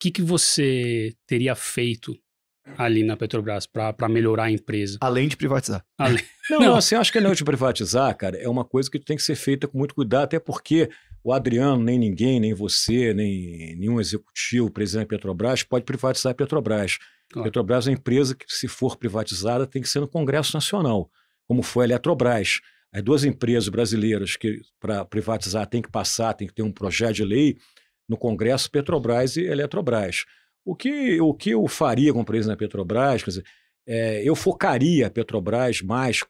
que, que você teria feito ali na Petrobras para melhorar a empresa? Além de privatizar. Além... Não, não, assim, acho que além de privatizar, cara, é uma coisa que tem que ser feita com muito cuidado, até porque o Adriano, nem ninguém, nem você, nem nenhum executivo, presidente da Petrobras, pode privatizar a Petrobras. Claro. Petrobras é uma empresa que, se for privatizada, tem que ser no Congresso Nacional, como foi a Eletrobras. As duas empresas brasileiras que, para privatizar, tem que passar, tem que ter um projeto de lei, no Congresso Petrobras e Eletrobras. O que, o que eu faria como presidente da Petrobras, quer dizer, é, eu focaria a Petrobras mais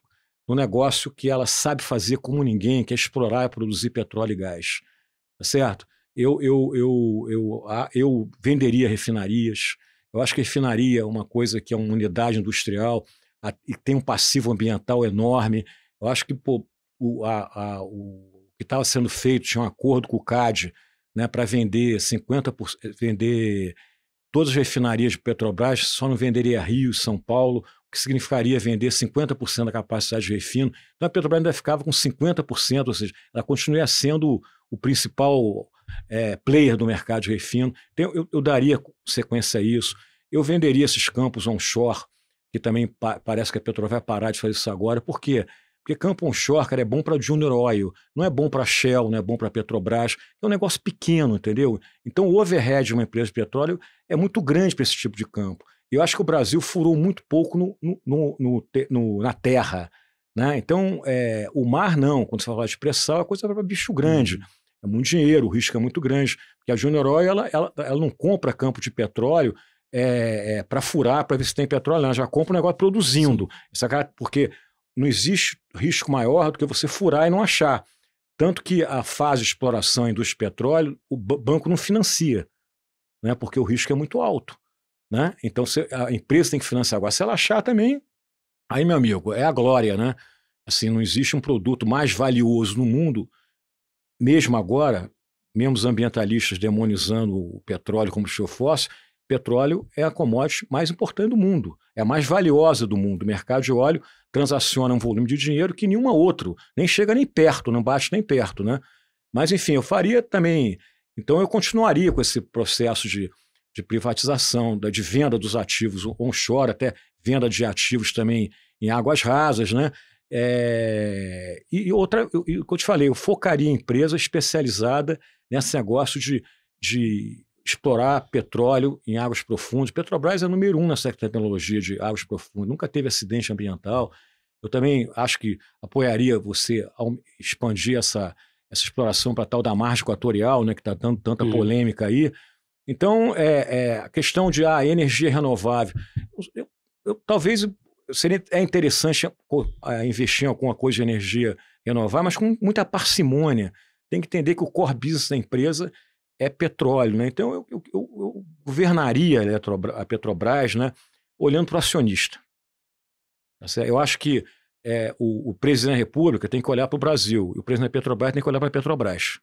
no negócio que ela sabe fazer como ninguém, que é explorar e produzir petróleo e gás. Tá certo? Eu, eu, eu, eu, eu venderia refinarias. Eu acho que refinaria é uma coisa que é uma unidade industrial a, e tem um passivo ambiental enorme. Eu acho que pô, o, a, a, o que estava sendo feito tinha um acordo com o CAD né, para vender 50%, vender todas as refinarias de Petrobras, só não venderia Rio, São Paulo, o que significaria vender 50% da capacidade de refino. Então a Petrobras ainda ficava com 50%, ou seja, ela continuaria sendo o principal é, player do mercado de refino. Então, eu, eu, daria sequência a isso. Eu venderia esses campos onshore, que também pa parece que a Petrobras vai parar de fazer isso agora, por porque porque Campo Onshore, cara, é bom para Junior Oil, não é bom para Shell, não é bom para Petrobras. É um negócio pequeno, entendeu? Então o overhead de uma empresa de petróleo é muito grande para esse tipo de campo. E eu acho que o Brasil furou muito pouco no, no, no, no na terra. Né? Então, é, o mar não. Quando você fala de pressão, é coisa para bicho grande. Uhum. É muito dinheiro, o risco é muito grande. Porque a Junior Oil, ela, ela, ela não compra campo de petróleo é, é, para furar, para ver se tem petróleo. Ela já compra o um negócio produzindo. Essa cara, porque não existe risco maior do que você furar e não achar. Tanto que a fase de exploração e indústria de petróleo, o banco não financia, né? porque o risco é muito alto. Né? Então se, a empresa tem que financiar. Agora, se ela achar também, aí, meu amigo, é a glória. Né? Assim, não existe um produto mais valioso no mundo, mesmo agora, mesmo os ambientalistas demonizando o petróleo como combustível fóssil, Petróleo é a commodity mais importante do mundo, é a mais valiosa do mundo. O mercado de óleo transaciona um volume de dinheiro que nenhuma outro, nem chega nem perto, não bate nem perto, né? Mas, enfim, eu faria também. Então, eu continuaria com esse processo de, de privatização, de venda dos ativos onshore, até venda de ativos também em águas rasas, né? É, e outra, o que eu te falei, eu focaria em empresa especializada nesse negócio de, de explorar petróleo em águas profundas. Petrobras é número um nessa tecnologia de águas profundas, nunca teve acidente ambiental. Eu também acho que apoiaria você expandir essa, essa exploração para tal da margem equatorial, né, que está dando tanta uhum. polêmica aí. Então, é, é, a questão de ah, energia renovável, eu, eu, talvez seria, é interessante é, investir em alguma coisa de energia renovável, mas com muita parcimônia. Tem que entender que o core business da empresa é petróleo. Né? Então, eu, eu, eu governaria a, a Petrobras né, olhando para o acionista. Tá eu acho que é, o, o, presidente da República tem que olhar para o Brasil, e o presidente da Petrobras tem que olhar para a Petrobras.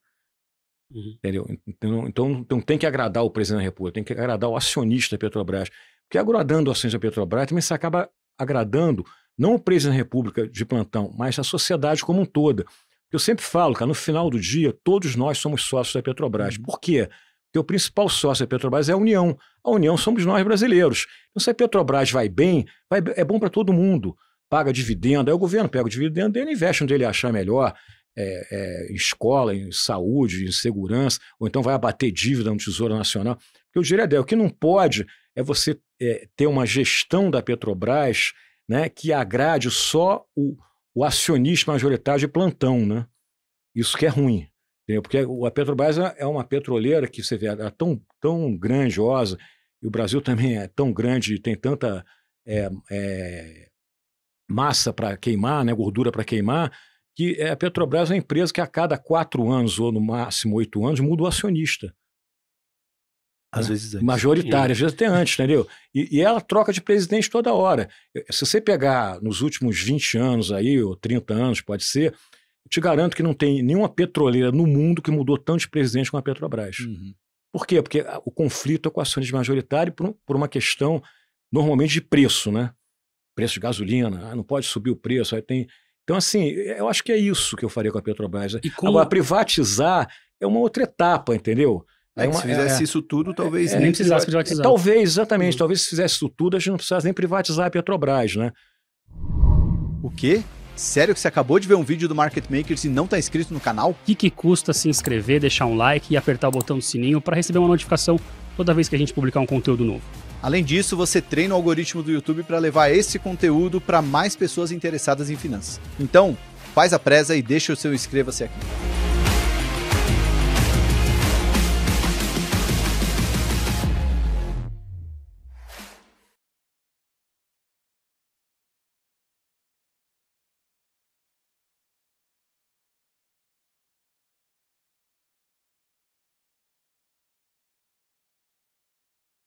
Uhum. Entendeu? Então, então, então, tem que agradar o presidente da República, tem que agradar o acionista da Petrobras. Porque agradando o acionista da Petrobras, também você acaba agradando não o presidente da República de plantão, mas a sociedade como um toda. Eu sempre falo, cara, no final do dia, todos nós somos sócios da Petrobras. Uhum. Por quê? Porque o principal sócio da Petrobras é a União. A União somos nós brasileiros. Então, se a Petrobras vai bem, vai, é bom para todo mundo. Paga dividendo, aí o governo pega o dividendo dele, investe onde ele achar melhor, é, é, em escola, em saúde, em segurança, ou então vai abater dívida no Tesouro Nacional. Porque o direito é, o que não pode é você é, ter uma gestão da Petrobras né, que agrade só o, o acionista majoritário de plantão, né? Isso que é ruim. Entendeu? Porque a Petrobras é, é uma petroleira que você vê, é tão, tão grandiosa, e o Brasil também é tão grande tem tanta é, é, massa para queimar, né? gordura para queimar, que é, a Petrobras é uma empresa que a cada quatro anos, ou no máximo oito anos, muda o acionista. Às né? vezes antes. Majoritária, às vezes até antes, entendeu? E, e, ela troca de presidente toda hora. Eh, se você pegar nos últimos 20 anos aí, ou 30 anos, pode ser, eu te garanto que não tem nenhuma petroleira no mundo que mudou tanto de presidente como a Petrobras. Uhum. Por quê? Porque o conflito é com de majoritário por, por uma questão normalmente de preço, né? Preço de gasolina, ah, não pode subir o preço, aí tem. Então, assim, eu acho que é isso que eu faria com a Petrobras. Né? E como... Agora, privatizar é uma outra etapa, entendeu? É, é uma, se fizesse é, é, isso tudo, talvez. É, nem precisasse privatizar. Talvez, exatamente. Uhum. Talvez se fizesse isso tudo, a gente não precisasse nem privatizar a Petrobras, né? O quê? Sério que você acabou de ver um vídeo do Market Makers e não está inscrito no canal? O que, que, custa se inscrever, deixar um like e apertar o botão do sininho para receber uma notificação toda vez que a gente publicar um conteúdo novo? Além disso, você treina o algoritmo do YouTube para levar esse conteúdo para mais pessoas interessadas em finanças. Então, faz a presa e deixa o seu inscreva-se aqui.